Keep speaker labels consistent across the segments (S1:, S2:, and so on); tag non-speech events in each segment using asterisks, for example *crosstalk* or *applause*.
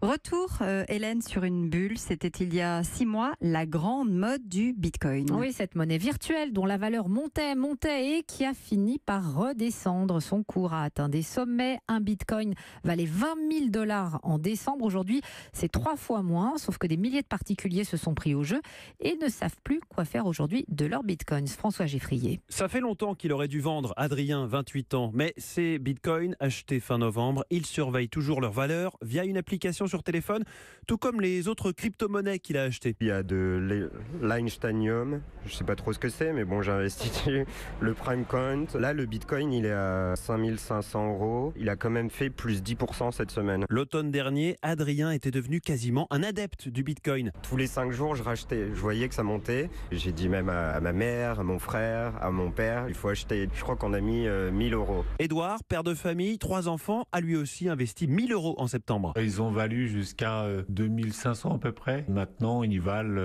S1: Retour, euh, Hélène, sur une bulle. C'était il y a six mois la grande mode du Bitcoin. Oui, cette monnaie virtuelle dont la valeur montait, montait et qui a fini par redescendre. Son cours a atteint des sommets. Un Bitcoin valait 20 000 dollars en décembre. Aujourd'hui, c'est trois fois moins, sauf que des milliers de particuliers se sont pris au jeu et ne savent plus quoi faire aujourd'hui de leurs Bitcoins. François Geffrier.
S2: Ça fait longtemps qu'il aurait dû vendre, Adrien, 28 ans. Mais ces Bitcoins achetés fin novembre, ils surveillent toujours leur valeur via une application sur téléphone, tout comme les autres crypto-monnaies qu'il a achetées. Il y a de l'Einsteinium,
S3: je sais pas trop ce que c'est, mais bon, j'ai investi Le Prime Coin. Là, le Bitcoin, il est à 5500 euros. Il a quand même fait plus 10% cette semaine. L'automne dernier, Adrien était devenu quasiment un adepte du Bitcoin. Tous les 5 jours, je rachetais. Je voyais que ça montait. J'ai dit même à, ma mère, à mon frère, à mon père, il faut acheter. Je crois qu'on a mis 1000 euh,
S2: euros. Édouard, père de famille, trois enfants, a lui aussi investi 1000 euros en septembre.
S4: Ils ont valu jusqu'à 2500 euh, à peu près. Maintenant, ils valent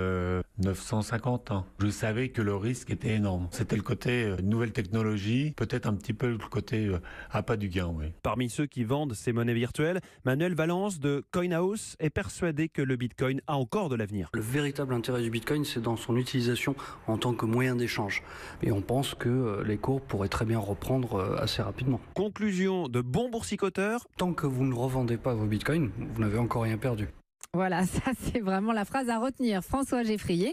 S4: 950. Euh, ans Je savais que le risque était énorme. C'était le côté euh, nouvelle technologie, peut-être un petit peu le côté à pas du gain. Oui.
S2: Parmi ceux qui vendent ces monnaies virtuelles, Manuel Valence de CoinHouse est persuadé que le Bitcoin a encore de l'avenir. Le véritable intérêt du Bitcoin, c'est dans son utilisation en tant que moyen d'échange. Et on pense que les cours pourraient très bien reprendre assez rapidement. Conclusion de bon boursicoteur. Tant que vous ne revendez pas vos Bitcoins, vous n'avez encore rien perdu.
S1: Voilà, *laughs* ça c'est vraiment la phrase à retenir. François Geffrier,